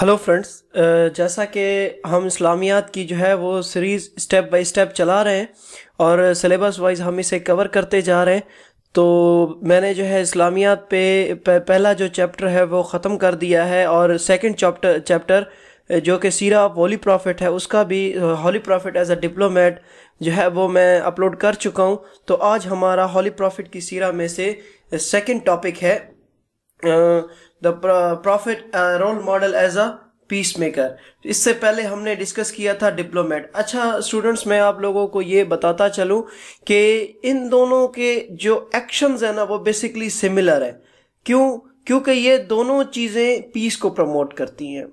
Hello friends जैसा कि हम इस्लामियात की जो है वो सीरीज़ स्टेप बाय स्टेप चला रहे हैं और सिलेबस वाइज हम इसे कवर करते जा रहे हैं तो मैंने जो है इस्लामियात पे पहला जो चैप्टर है वो ख़त्म कर दिया है और सेकंड चैप्टर चैप्टर जो कि सीरा ऑफ होली प्रॉफिट है उसका भी holy prophet as a diplomat जो है वो मैं अपलोड कर चुका हूँ तो आज हमारा होली प्रॉफिट की सीरा में से सेकेंड टॉपिक है the prophet role model as a piece peacemaker इससे पहले हमने डिस्कस किया था डिप्लोमेट अच्छा स्टूडेंट्स मैं आप लोगों को ये बताता चलूं कि इन दोनों के जो एक्शंस है ना वो बेसिकली सिमिलर है क्यों क्योंकि ये दोनों चीज़ें पीस को प्रमोट करती हैं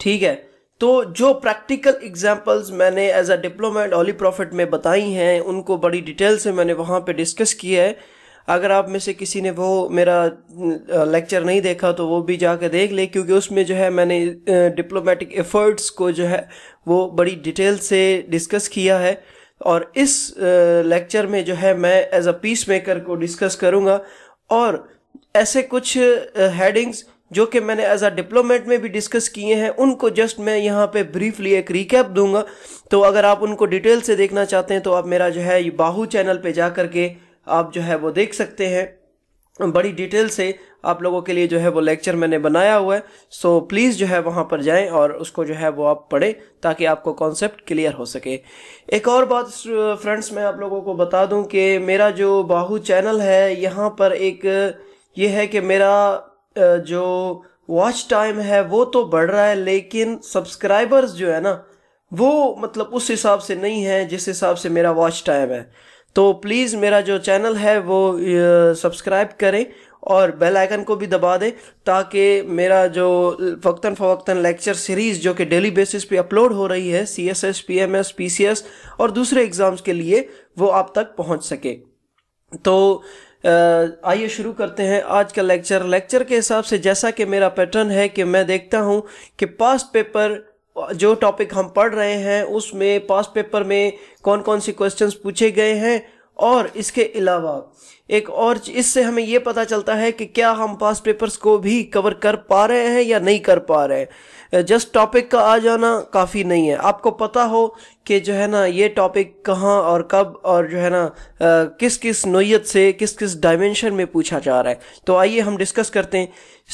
ठीक है तो जो प्रैक्टिकल एग्जांपल्स मैंने as a diplomat holy prophet में बताई हैं उनको बड़ी डिटेल से मैंने वहाँ पे डिस्कस किया है अगर आप में से किसी ने वो मेरा लेक्चर नहीं देखा तो वो भी जाके देख ले क्योंकि उसमें जो है मैंने डिप्लोमेटिक एफर्ट्स को जो है वो बड़ी डिटेल से डिस्कस किया है और इस लेक्चर में जो है मैं एज अ पीस मेकर को डिस्कस करूँगा और ऐसे कुछ हेडिंग्स जो कि मैंने एज अ डिप्लोमेट में भी डिस्कस किए हैं उनको जस्ट मैं यहाँ पे ब्रीफली एक रिकैप दूंगा तो अगर आप उनको डिटेल से देखना चाहते हैं तो आप मेरा जो है ये बाहू चैनल पे जा कर के आप जो है वो देख सकते हैं बड़ी डिटेल से आप लोगों के लिए जो है वो लेक्चर मैंने बनाया हुआ है सो so, प्लीज़ जो है वहाँ पर जाएं और उसको जो है वो आप पढ़ें ताकि आपको कॉन्सेप्ट क्लियर हो सके एक और बात फ्रेंड्स मैं आप लोगों को बता दूं कि मेरा जो बाहू चैनल है यहाँ पर एक ये है कि मेरा जो वॉच टाइम है वो तो बढ़ रहा है लेकिन सब्सक्राइबर्स जो है ना वो मतलब उस हिसाब से नहीं है जिस हिसाब से मेरा वॉच टाइम है तो प्लीज़ मेरा जो चैनल है वो सब्सक्राइब करें और बेल आइकन को भी दबा दें ताकि मेरा जो फ़क्ता फ़वक्ता लेक्चर सीरीज़ जो कि डेली बेसिस पे अपलोड हो रही है C S S P M S P C S और दूसरे एग्ज़ाम्स के लिए वो आप तक पहुंच सके तो आइए शुरू करते हैं आज का लेक्चर लेक्चर के हिसाब से जैसा कि मेरा पैटर्न है कि मैं देखता हूं कि पास्ट पेपर जो टॉपिक हम पढ़ रहे हैं उसमें पास पेपर में कौन कौन से क्वेश्चंस पूछे गए हैं और इसके अलावा एक और इससे हमें ये पता चलता है कि क्या हम पास पेपर्स को भी कवर कर पा रहे हैं या नहीं कर पा रहे हैं जस्ट टॉपिक का आ जाना काफ़ी नहीं है आपको पता हो कि जो है ना ये टॉपिक कहाँ और कब और जो है ना किस किस नोयत से किस किस डायमेंशन में पूछा जा रहा है तो आइए हम डिस्कस करते हैं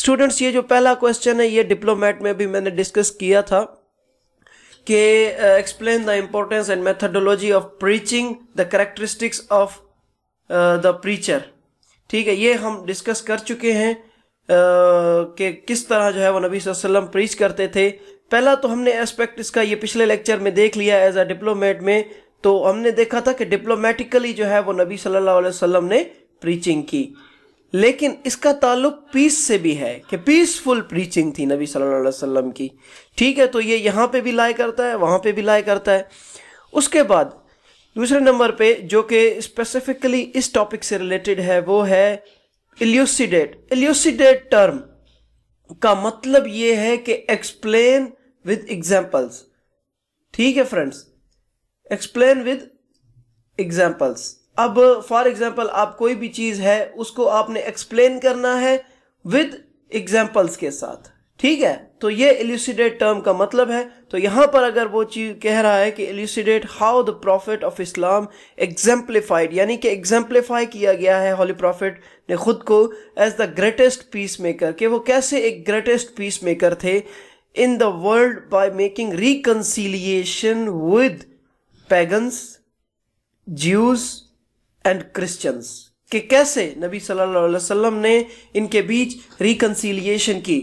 स्टूडेंट्स ये जो पहला क्वेश्चन है ये डिप्लोमेट में भी मैंने डिस्कस किया था के explain the importance and methodology of preaching the characteristics of the preacher ठीक है ये हम डिस्कस कर चुके हैं uh, कि किस तरह जो है वो नबी वसल्लम प्रीच करते थे पहला तो हमने एस्पेक्ट इसका ये पिछले लेक्चर में देख लिया एज अ डिप्लोमेट में तो हमने देखा था कि डिप्लोमेटिकली जो है वो नबी सल्लल्लाहु अलैहि वसल्लम ने प्रीचिंग की लेकिन इसका ताल्लुक पीस से भी है कि पीसफुल प्रीचिंग थी नबी सल्लल्लाहु अलैहि वसल्लम की ठीक है तो ये यहाँ पे भी लाए करता है वहाँ पे भी लाए करता है उसके बाद दूसरे नंबर पे जो कि स्पेसिफिकली इस टॉपिक से रिलेटेड है वो है इल्यूसीडेट इल्यूसीडेट टर्म का मतलब ये है कि एक्सप्लेन विद एग्जाम्पल्स ठीक है फ्रेंड्स एक्सप्लेन विद एग्जाम्पल्स अब फॉर एग्जाम्पल आप कोई भी चीज़ है उसको आपने एक्सप्लेन करना है विद एग्जाम्पल्स के साथ ठीक है तो ये एल्यूसिडेट टर्म का मतलब है तो यहां पर अगर वो चीज कह रहा है कि elucidate how the prophet of Islam exemplified यानी कि एग्जाम्प्लीफाई किया गया है हॉली प्रॉफिट ने खुद को as the greatest peace maker कि वो कैसे एक ग्रेटेस्ट पीस मेकर थे in the world by making reconciliation with pagans Jews and Christians कि कैसे नबी सल्लल्लाहु अलैहि वसल्लम ने इनके बीच रिकन्सीलिएशन की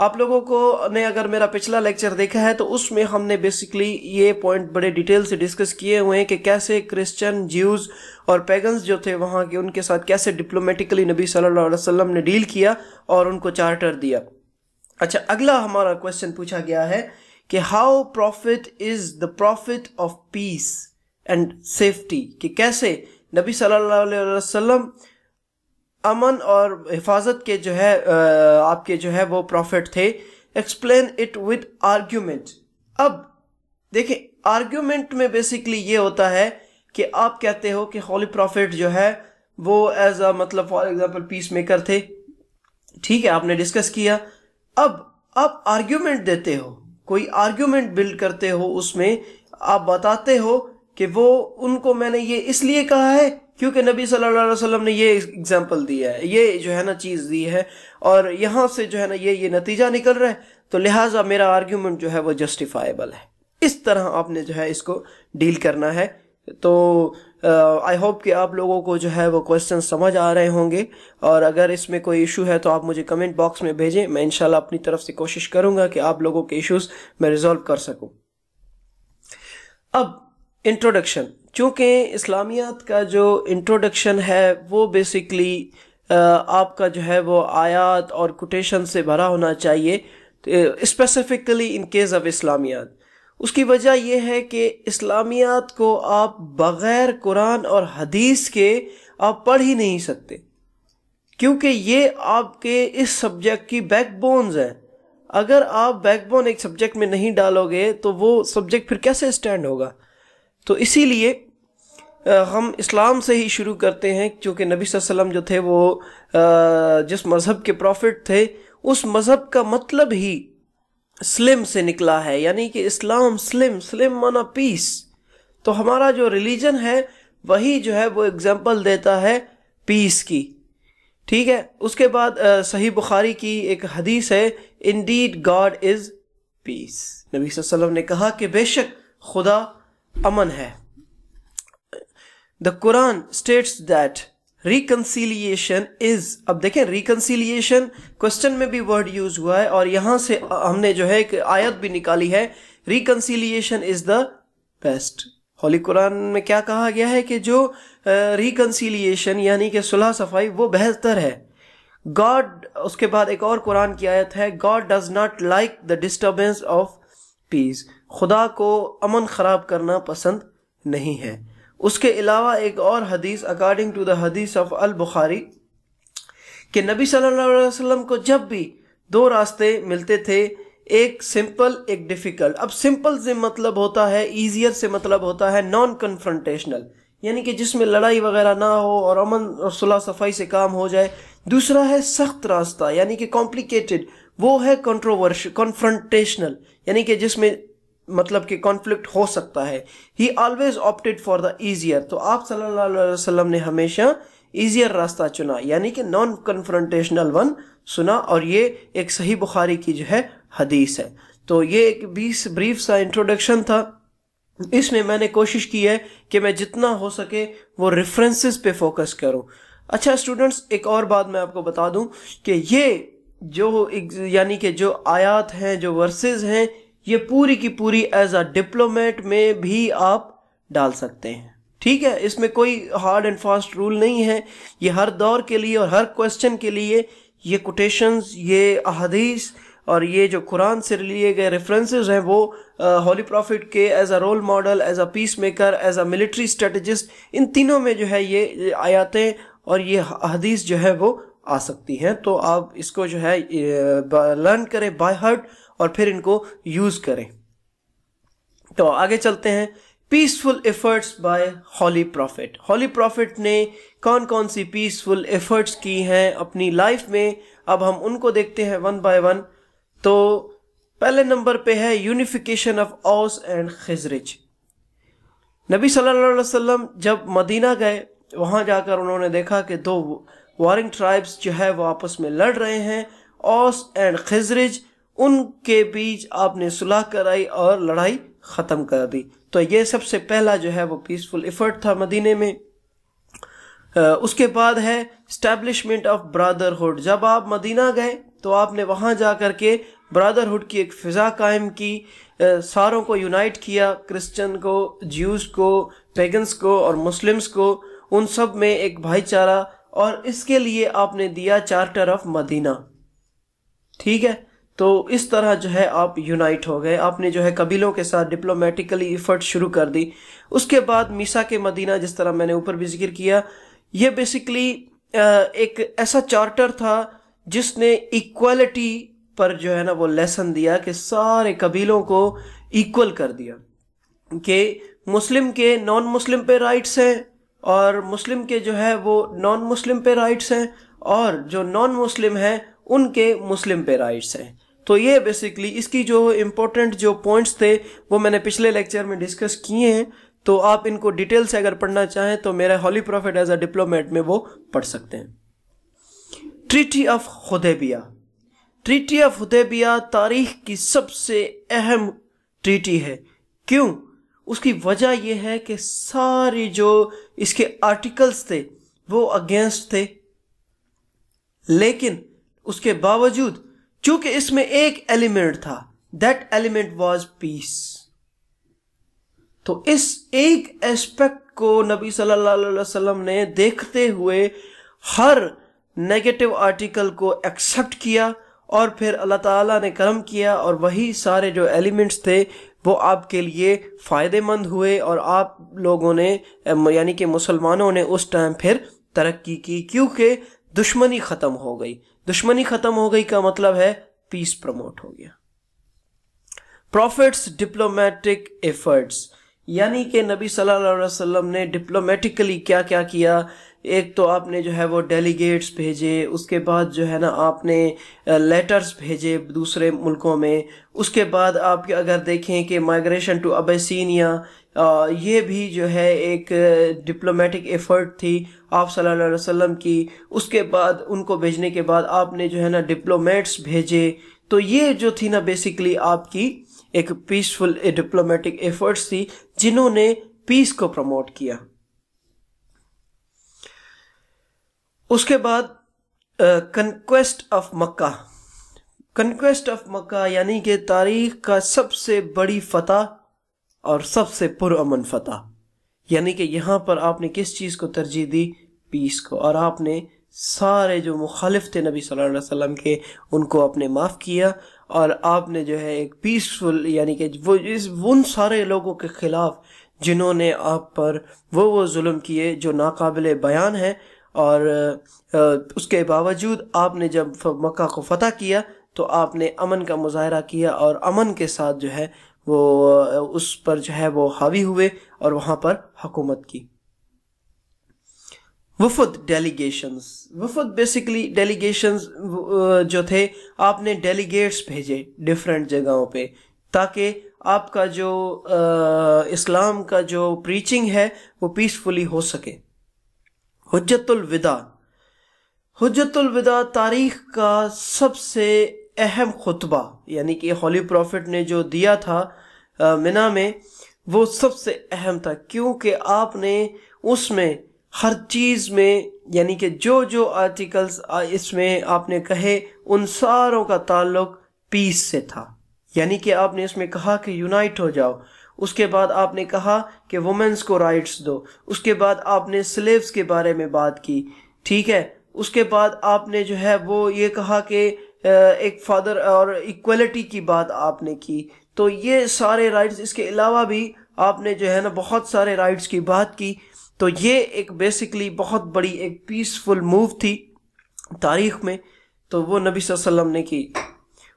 आप लोगों को ने अगर मेरा पिछला लेक्चर देखा है तो उसमें हमने बेसिकली ये पॉइंट बड़े डिटेल से डिस्कस किए हुए हैं कि कैसे क्रिश्चियन ज्यूज और पैगन्स जो थे वहाँ के उनके साथ कैसे डिप्लोमेटिकली नबी सल्लल्लाहु अलैहि वसल्लम ने डील किया और उनको चार्टर दिया अच्छा अगला हमारा क्वेश्चन पूछा गया है कि how prophet is the prophet of peace and safety कि कैसे नबी सल्लल्लाहु अलैहि वसल्लम अमन और हिफाजत के जो है आपके जो है वो प्रॉफिट थे एक्सप्लेन इट विद आर्ग्यूमेंट अब देखें आर्ग्यूमेंट में बेसिकली ये होता है कि आप कहते हो कि हॉली प्रॉफिट जो है वो एज अ मतलब फॉर एग्जाम्पल पीस मेकर थे ठीक है आपने डिस्कस किया अब आप आर्ग्यूमेंट देते हो कोई आर्ग्यूमेंट बिल्ड करते हो उसमें आप बताते हो कि वो उनको मैंने ये इसलिए कहा है क्योंकि नबी सल्लल्लाहु अलैहि वसल्लम ने ये एग्जाम्पल दिया है ये जो है ना चीज़ दी है और यहाँ से जो है ना ये ये नतीजा निकल रहा है तो लिहाजा मेरा आर्ग्यूमेंट जो है वो जस्टिफाइबल है इस तरह आपने जो है इसको डील करना है तो आई होप कि आप लोगों को जो है वो क्वेश्चन समझ आ रहे होंगे और अगर इसमें कोई इशू है तो आप मुझे कमेंट बॉक्स में भेजें मैं इंशाल्लाह अपनी तरफ से कोशिश करूंगा कि आप लोगों के इश्यूज मैं रिजॉल्व कर सकूं अब इंट्रोडक्शन चूँकि इस्लामियात का जो इंट्रोडक्शन है वो बेसिकली आपका जो है वो आयात और कोटेशन से भरा होना चाहिए specifically in case of Islamiat उसकी वजह यह है कि इस्लामियात को आप बग़ैर कुरान और हदीस के आप पढ़ ही नहीं सकते क्योंकि ये आपके इस सब्जेक्ट की बैकबोन्स हैं अगर आप बैकबोन एक सब्जेक्ट में नहीं डालोगे तो वो सब्जेक्ट फिर कैसे स्टैंड होगा तो इसीलिए हम इस्लाम से ही शुरू करते हैं क्योंकि नबी वसल्लम जो थे वो जिस मज़हब के प्रॉफिट थे उस मज़हब का मतलब ही स्लिम से निकला है यानी कि इस्लाम स्लिम स्लिम माना पीस तो हमारा जो रिलीजन है वही जो है वो एग्ज़ाम्पल देता है पीस की ठीक है उसके बाद सही बुखारी की एक हदीस है indeed God is peace नबी वसल्लम ने कहा कि बेशक खुदा अमन है the Quran states that reconciliation is अब देखें रिकनसीलिएशन क्वेश्चन में भी वर्ड यूज हुआ है और यहां से हमने जो है एक आयत भी निकाली है reconciliation is the best holy Quran में क्या कहा गया है कि जो रिकन्सिलिएशन uh, यानी कि सुलह सफाई वो बेहतर है गॉड उसके बाद एक और कुरान की आयत है God does not like the disturbance of peace खुदा को अमन ख़राब करना पसंद नहीं है उसके अलावा एक और हदीस according to the hadith of al Bukhari कि नबी सल्लल्लाहु अलैहि वसल्लम को जब भी दो रास्ते मिलते थे एक सिंपल एक डिफ़िकल्ट अब सिंपल से मतलब होता है ईजियर से मतलब होता है नॉन कन्फ्रंटेशनल यानी कि जिसमें लड़ाई वगैरह ना हो और अमन और सुलह सफाई से काम हो जाए दूसरा है सख्त रास्ता यानी कि कॉम्प्लिकेटेड वो है कंट्रोवर्श कॉन्फ्रंटेशनल यानी कि जिसमें मतलब कि कॉन्फ्लिक्ट हो सकता है he always opted for the easier तो आप सल्लल्लाहु अलैहि वसल्लम ने हमेशा ईजियर रास्ता चुना यानी कि नॉन कन्फ्रंटेशनल वन सुना और ये एक सही बुखारी की जो है हदीस है तो ये एक बीस ब्रीफ सा इंट्रोडक्शन था इसमें मैंने कोशिश की है कि मैं जितना हो सके वो रेफरेंसेस पे फोकस करूं अच्छा स्टूडेंट्स एक और बात मैं आपको बता दूं कि ये जो यानी कि जो आयात हैं जो वर्सेस हैं ये पूरी की पूरी एज अ डिप्लोमेट में भी आप डाल सकते हैं ठीक है इसमें कोई हार्ड एंड फास्ट रूल नहीं है ये हर दौर के लिए और हर क्वेश्चन के लिए ये कोटेशंस ये अहदीस और ये जो कुरान से लिए गए रेफरेंसेस हैं वो हॉली uh, प्रॉफिट के as a role model as a piece maker as a military strategist इन तीनों में जो है ये आयातें और ये अहदीस जो है वो आ सकती हैं तो आप इसको जो है लर्न uh, करें बाय हार्ट और फिर इनको यूज करें तो आगे चलते हैं peaceful efforts by holy prophet holy prophet ने कौन कौन सी पीसफुल एफर्ट्स की हैं अपनी लाइफ में अब हम उनको देखते हैं वन बाय वन तो पहले नंबर पे है unification of Aws and Khazraj नबी सल्लल्लाहु अलैहि वसल्लम जब मदीना गए वहां जाकर उन्होंने देखा कि दो वारिंग ट्राइब्स जो है वो आपस में लड़ रहे हैं ओस एंड खिजरिज उनके बीच आपने सुलह कराई और लड़ाई ख़त्म कर दी तो ये सबसे पहला जो है वो पीसफुल इफ़र्ट था मदीने में आ, उसके बाद है स्टैब्लिशमेंट ऑफ ब्रदरहुड जब आप मदीना गए तो आपने वहां जा कर के ब्रदरहुड की एक फ़िज़ा कायम की आ, सारों को यूनाइट किया क्रिश्चियन को ज्यूज को पेगन्स को और मुस्लिम्स को उन सब में एक भाईचारा और इसके लिए आपने दिया चार्टर ऑफ मदीना ठीक है तो इस तरह जो है आप यूनाइट हो गए आपने जो है कबीलों के साथ डिप्लोमेटिकली इफ़र्ट शुरू कर दी उसके बाद मीसा के मदीना जिस तरह मैंने ऊपर भी जिक्र किया ये बेसिकली एक ऐसा चार्टर था जिसने इक्वलिटी पर जो है ना वो लेसन दिया कि सारे कबीलों को इक्वल कर दिया कि मुस्लिम के नॉन मुस्लिम पे राइट्स हैं और मुस्लिम के जो है वो नॉन मुस्लिम पे राइट्स हैं और जो नॉन मुस्लिम हैं उनके मुस्लिम पे राइट्स हैं तो ये बेसिकली इसकी जो इम्पोर्टेंट जो पॉइंट्स थे वो मैंने पिछले लेक्चर में डिस्कस किए हैं तो आप इनको डिटेल से अगर पढ़ना चाहें तो मेरा holy prophet as a diplomat में वो पढ़ सकते हैं treaty of Hudaibiya treaty of Hudaibiya तारीख की सबसे अहम ट्रीटी है क्यों उसकी वजह यह है कि सारी जो इसके आर्टिकल्स थे वो अगेंस्ट थे लेकिन उसके बावजूद क्योंकि इसमें एक एलिमेंट था दैट एलिमेंट वॉज पीस तो इस एक एस्पेक्ट को नबी सल्लल्लाहु अलैहि वसल्लम ने देखते हुए हर नेगेटिव आर्टिकल को एक्सेप्ट किया और फिर अल्लाह ताला ने कर्म किया और वही सारे जो एलिमेंट्स थे वो आपके लिए फ़ायदेमंद हुए और आप लोगों ने यानी कि मुसलमानों ने उस टाइम फिर तरक्की की क्योंकि दुश्मनी खत्म हो गई दुश्मनी खत्म हो गई का मतलब है पीस प्रमोट हो गया प्रॉफिट्स डिप्लोमेटिक एफर्ट्स यानी कि नबी सल्लल्लाहु अलैहि वसल्लम ने डिप्लोमेटिकली क्या क्या किया एक तो आपने जो है वो डेलीगेट्स भेजे उसके बाद जो है ना आपने लेटर्स भेजे दूसरे मुल्कों में उसके बाद आप अगर देखें कि माइग्रेशन टू अबेसिनिया ये भी जो है एक डिप्लोमेटिक एफर्ट थी आप सल्लल्लाहु अलैहि वसल्लम की उसके बाद उनको भेजने के बाद आपने जो है ना डिप्लोमेट्स भेजे तो ये जो थी ना बेसिकली आपकी एक पीसफुल डिप्लोमेटिक एफर्ट्स थी जिन्होंने पीस को प्रमोट किया उसके बाद conquest of Mecca conquest of Mecca यानी कि तारीख का सबसे बड़ी फतह और सबसे पुरअमन फतह यानी कि यहाँ पर आपने किस चीज़ को तरजीह दी पीस को और आपने सारे जो मुखालिफ थे नबी सल्लल्लाहु अलैहि वसल्लम के उनको आपने माफ़ किया और आपने जो है एक पीसफुल यानी कि वो इस उन सारे लोगों के ख़िलाफ़ जिन्होंने आप पर वो वो जुल्म किए जो नाकबिल बयान है और उसके बावजूद आपने जब मक्का को फतह किया तो आपने अमन का मुजाहरा किया और अमन के साथ जो है वो उस पर जो है वो हावी हुए और वहां पर हुकूमत की वफद डेलीगेशन वफद बेसिकली डेलीगेशन जो थे आपने डेलीगेट्स भेजे डिफरेंट जगहों पे ताकि आपका जो आ, इस्लाम का जो प्रीचिंग है वो पीसफुली हो सके हजतुलविदा हजतुलविदा तारीख का सबसे अहम खुतबा यानी कि हॉली प्रॉफिट ने जो दिया था मिना में वो सबसे अहम था क्योंकि आपने उसमें हर चीज़ में यानी कि जो जो आर्टिकल्स इसमें आपने कहे उन सारों का ताल्लुक पीस से था यानी कि आपने इसमें कहा कि यूनाइट हो जाओ उसके बाद आपने कहा कि वुमेंस को राइट्स दो उसके बाद आपने स्लेव्स के बारे में बात की ठीक है उसके बाद आपने जो है वो ये कहा कि एक फादर और इक्वलिटी की बात आपने की तो ये सारे राइट्स इसके अलावा भी आपने जो है ना बहुत सारे राइट्स की बात की तो ये एक बेसिकली बहुत बड़ी एक पीसफुल मूव थी तारीख में तो वो नबी वसल्लम ने की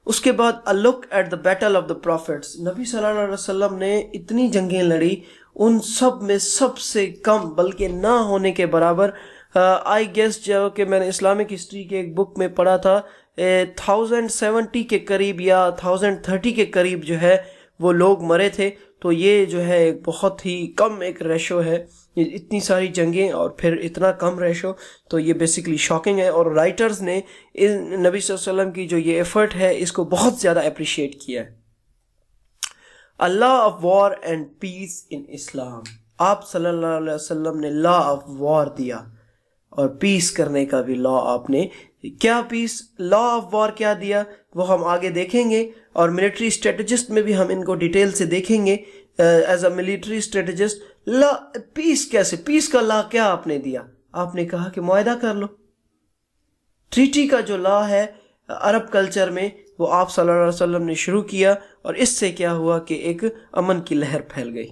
उसके बाद a look at the battle of the prophets नबी सल्लल्लाहु अलैहि वसल्लम ने इतनी जंगें लड़ी उन सब में सबसे कम बल्कि ना होने के बराबर आई गेस जो कि मैंने इस्लामिक हिस्ट्री के एक बुक में पढ़ा था थाउजेंड सेवेंटी के करीब या थाउजेंड थर्टी के करीब जो है वो लोग मरे थे तो ये जो है एक बहुत ही कम एक रेशो है इतनी सारी जंगें और फिर इतना कम रेशो तो ये बेसिकली शॉकिंग है और राइटर्स ने इन नबी वसल्लम की जो ये एफर्ट है इसको बहुत ज़्यादा अप्रिशिएट किया है अल्लाह of war and peace in Islam आप सल्लल्लाहु अलैहि वसल्लम ने लॉ ऑफ वॉर दिया और पीस करने का भी लॉ आपने क्या पीस लॉ ऑफ वॉर क्या दिया वो हम आगे देखेंगे और मिलिट्री स्ट्रेटजिस्ट में भी हम इनको डिटेल से देखेंगे एज अ मिलिट्री स्ट्रेटजिस्ट ला पीस कैसे पीस का ला क्या आपने दिया आपने कहा कि मुआदा कर लो ट्रीटी का जो ला है अरब कल्चर में वो आप सल्लल्लाहु अलैहि वसल्लम ने शुरू किया और इससे क्या हुआ कि एक अमन की लहर फैल गई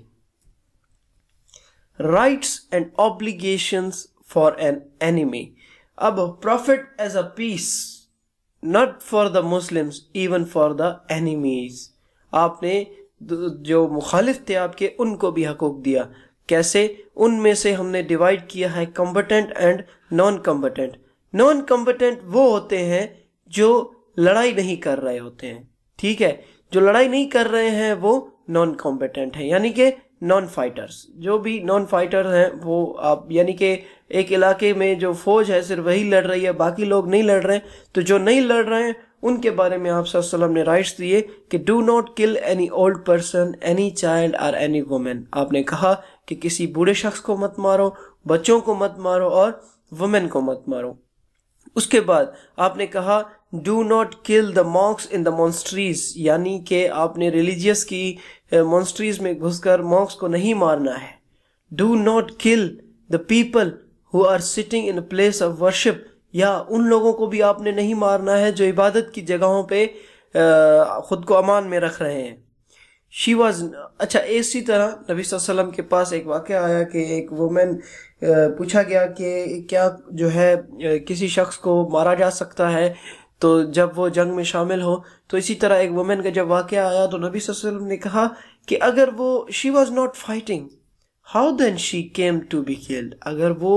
rights and obligations for an enemy अब prophet as a peace not for the Muslims even for the enemies आपने जो मुखालिफ थे आपके उनको भी हकूक दिया कैसे उनमें से हमने डिवाइड किया है combatant and non combatant non combatant वो होते हैं जो लड़ाई नहीं कर रहे होते हैं ठीक है जो लड़ाई नहीं कर रहे हैं वो नॉन कॉम्पिटेंट है यानी कि नॉन फाइटर्स जो भी नॉन फाइटर हैं वो आप यानी कि एक इलाके में जो फौज है सिर्फ वही लड़ रही है बाकी लोग नहीं लड़ रहे तो जो नहीं लड़ रहे हैं उनके बारे में आप सल्लम ने राइट्स दिए कि do not kill any old person any child और एनी वुमेन आपने कहा कि किसी बूढ़े शख्स को मत मारो बच्चों को मत मारो और वुमेन को मत मारो उसके बाद आपने कहा do not kill the monks in the monasteries यानी कि आपने रिलीजियस की मॉन्स्ट्रीज में घुसकर मॉक्स को नहीं मारना है do not kill the people who are sitting in place of worship या उन लोगों को भी आपने नहीं मारना है जो इबादत की जगहों पे खुद को अमान में रख रहे हैं शी वॉज अच्छा इसी तरह नबी वसल्लम के पास एक वाक़ आया कि एक वुमेन पूछा गया कि क्या जो है किसी शख्स को मारा जा सकता है तो जब वो जंग में शामिल हो तो इसी तरह एक वुमेन का जब वाक़ आया तो नबी वसल्लम ने कहा कि अगर वो she was not fighting how then she came to be killed अगर वो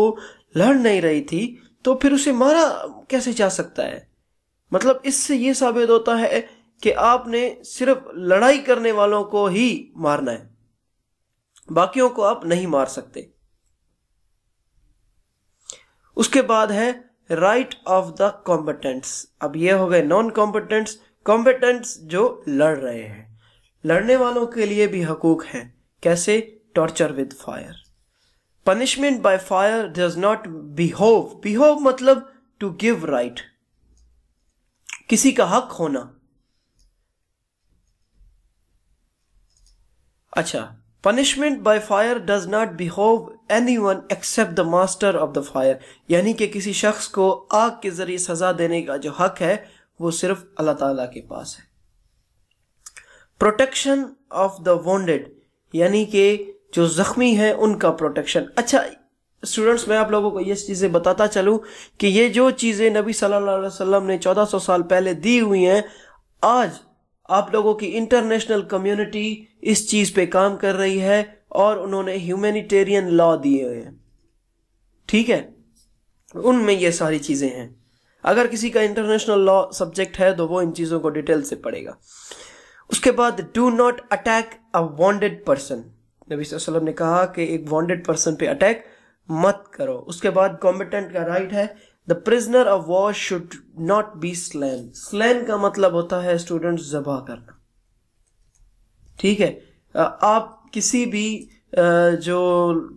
लड़ नहीं रही थी तो फिर उसे मारा कैसे जा सकता है मतलब इससे ये साबित होता है कि आपने सिर्फ लड़ाई करने वालों को ही मारना है बाकियों को आप नहीं मार सकते उसके बाद है राइट ऑफ द कॉम्पिटेंट्स अब ये हो गए नॉन कॉम्पिटेंट्स कॉम्पिटेंट्स जो लड़ रहे हैं लड़ने वालों के लिए भी हकूक हैं कैसे torture with fire punishment by fire does not behove behove मतलब टू गिव राइट किसी का हक होना अच्छा punishment by fire does not behove anyone except the master of the fire यानी कि किसी शख्स को आग के जरिए सजा देने का जो हक है वो सिर्फ अल्लाह ताला के पास है प्रोटेक्शन ऑफ द वॉन्डेड यानी कि जो जख्मी है उनका प्रोटेक्शन अच्छा स्टूडेंट्स मैं आप लोगों को ये चीज़ें बताता चलूं कि ये जो चीज़ें नबी सल्लल्लाहु अलैहि वसल्लम ने 1400 साल पहले दी हुई हैं आज आप लोगों की इंटरनेशनल कम्युनिटी इस चीज पे काम कर रही है और उन्होंने ह्यूमैनिटेरियन लॉ दिए हुए हैं ठीक है उनमें ये सारी चीजें हैं अगर किसी का इंटरनेशनल लॉ सब्जेक्ट है तो वो इन चीजों को डिटेल से पढ़ेगा उसके बाद do not attack a wanted person नबी वसल्लम ने कहा कि एक वॉन्टेड पर्सन पे अटैक मत करो उसके बाद कॉम्पिटेंट का राइट है the prisoner of war should not be slain slain का मतलब होता है स्टूडेंट जबा करना ठीक है आप किसी भी जो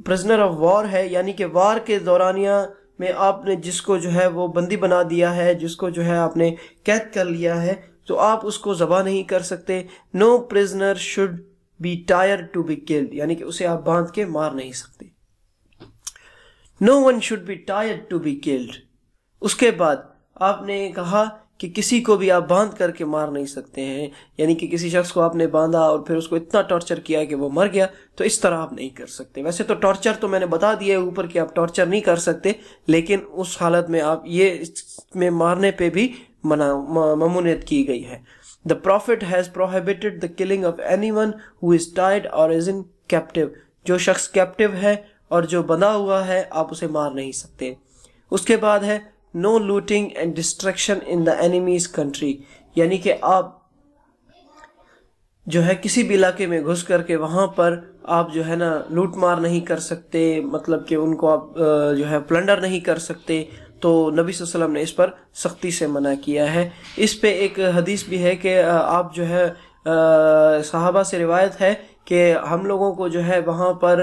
प्रिजनर ऑफ वॉर है यानी कि वार के दौरानिया में आपने जिसको जो है वो बंदी बना दिया है जिसको जो है आपने कैद कर लिया है तो आप उसको जबा नहीं कर सकते no prisoner should be tied to be killed यानी कि उसे आप बांध के मार नहीं सकते no one should be tied to be killed उसके बाद आपने कहा कि किसी को भी आप बांध करके मार नहीं सकते हैं यानी कि किसी शख्स को आपने बांधा और फिर उसको इतना टॉर्चर किया कि वो मर गया तो इस तरह आप नहीं कर सकते वैसे तो टॉर्चर तो मैंने बता दिया है ऊपर कि आप टॉर्चर नहीं कर सकते लेकिन उस हालत में आप ये में मारने पे भी मना ममूनियत की गई है the prophet has prohibited the killing of anyone who is tied और इज इन कैप्टिव जो शख्स कैप्टिव है और जो बंधा हुआ है आप उसे मार नहीं सकते उसके बाद है no looting and destruction in the enemies country यानी कि आप जो है किसी भी इलाके में घुस करके वहाँ पर आप जो है ना लूट मार नहीं कर सकते मतलब कि उनको आप जो है प्लंडर नहीं कर सकते तो नबी वसल्लम ने इस पर सख्ती से मना किया है इस पे एक हदीस भी है कि आप जो है साहबा से रिवायत है कि हम लोगों को जो है वहाँ पर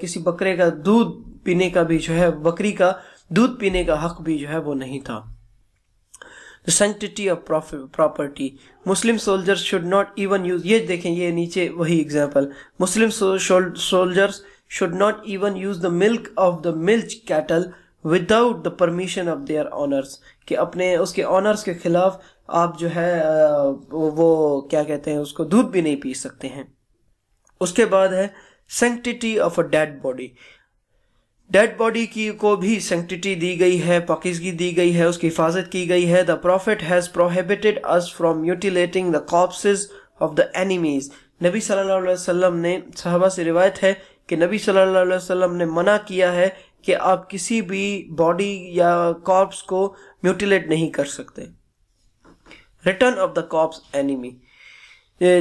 किसी बकरे का दूध पीने का भी जो है बकरी का दूध पीने का हक भी जो है वो नहीं था the sanctity of property Muslim soldiers should not even use ये देखें ये नीचे वही example Muslim soldiers should not even use the milk of the milch cattle without the permission of their owners कि अपने उसके ऑनर्स के खिलाफ आप जो है वो क्या कहते हैं उसको दूध भी नहीं पी सकते हैं उसके बाद है sanctity of a dead body dead body की को भी सेंटिटी दी गई है पाकिजगी दी गई है उसकी हिफाजत की गई है the prophet has prohibited us from mutilating the corpses of the enemies नबी सल्लाम ने सहाबा से रिवायत है कि नबी सल्लाम ने मना किया है कि आप किसी भी बॉडी या कॉर्प्स को म्यूटिलेट नहीं कर सकते return of the corpse enemy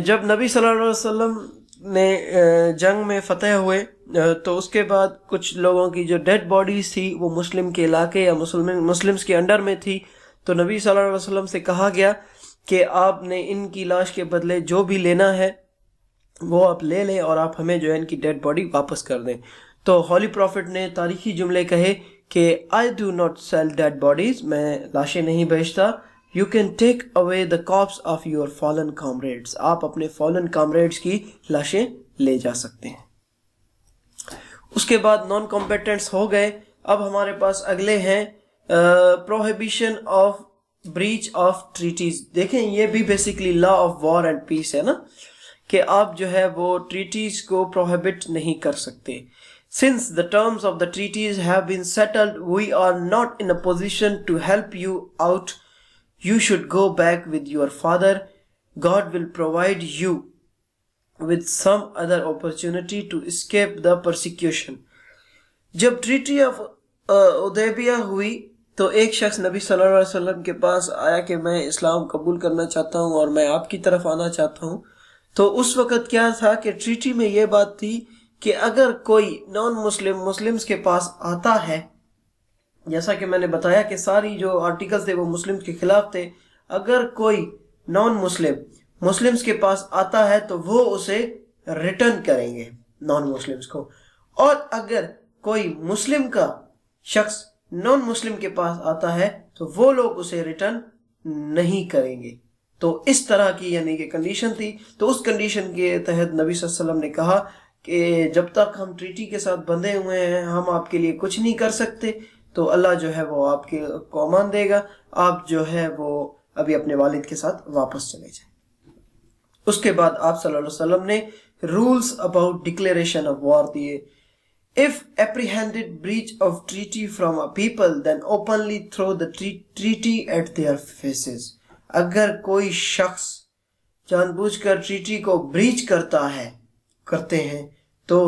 जब नबी सल्लाम ने जंग में फतेह हुए तो उसके बाद कुछ लोगों की जो डेड बॉडीज थी वो मुस्लिम के इलाके या मुसलमान मुस्लिम्स के अंडर में थी तो नबी सल्लल्लाहु अलैहि वसल्लम से कहा गया कि आपने इनकी लाश के बदले जो भी लेना है वो आप ले लें और आप हमें जो है इनकी डेड बॉडी वापस कर दें तो हॉली प्रॉफिट ने तारीखी जुमले कहे कि I do not sell dead bodies मैं लाशें नहीं बेचता you can take away the corpse of your fallen comrades आप अपने फॉलन कॉमरेड्स की लाशें ले जा सकते हैं उसके बाद नॉन कॉम्पेटेंट्स हो गए अब हमारे पास अगले हैं prohibition of breach of treaties देखें ये भी basically law of war and peace है ना कि आप जो है वो ट्रीटीज को प्रोहिबिट नहीं कर सकते since the terms of the treaties have been settled we are not in a position to help you out you should go back with your father God will provide you with some other opportunity to escape the persecution. जब treaty of Hudaibiya हुई तो एक शख्स नबी सल्लल्लाहु अलैहि वसल्लम के पास आया कि मैं इस्लाम कबूल करना चाहता हूँ और मैं आपकी तरफ आना चाहता हूँ तो उस वक़्त क्या था कि ट्रीटी में ये बात थी कि अगर कोई नॉन मुस्लिम मुस्लिम्स के पास आता है जैसा कि मैंने बताया कि सारी जो आर्टिकल्स थे वो मुस्लिम के खिलाफ थे अगर कोई नॉन मुस्लिम मुस्लिम्स के पास आता है तो वो उसे रिटर्न करेंगे नॉन मुस्लिम्स को और अगर कोई मुस्लिम का शख्स नॉन मुस्लिम के पास आता है तो वो लोग उसे रिटर्न नहीं करेंगे तो इस तरह की यानी कि कंडीशन थी तो उस कंडीशन के तहत नबी वसल्लम ने कहा कि जब तक हम ट्रीटी के साथ बंधे हुए हैं हम आपके लिए कुछ नहीं कर सकते तो अल्लाह जो है वो आपके कौमान देगा आप जो है वो अभी अपने वालिद के साथ वापस चले जाए उसके बाद आप सल्लम ने rules about declaration of war दिए If apprehended breach of treaty from a people, then openly throw the treaty at their faces. अगर कोई शख्स जानबूझकर ट्रीटी को ब्रीच करता है करते हैं तो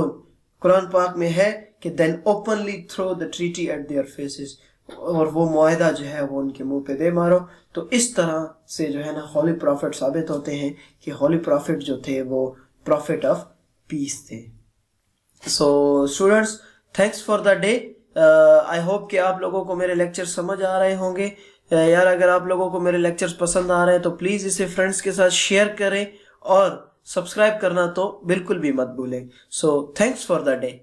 कुरान पाक में है कि then openly throw the treaty at their faces और वो माहिदा जो है वो उनके मुंह पे दे मारो तो इस तरह से जो है ना हॉली प्रॉफिट साबित होते हैं कि हॉली प्रॉफिट जो थे वो प्रॉफिट ऑफ पीस थे so students thanks for the day I hope कि आप लोगों को मेरे लेक्चर समझ आ रहे होंगे uh, यार अगर आप लोगों को मेरे लेक्चर्स पसंद आ रहे हैं तो प्लीज़ इसे फ्रेंड्स के साथ शेयर करें और सब्सक्राइब करना तो बिल्कुल भी मत भूलें so thanks for the day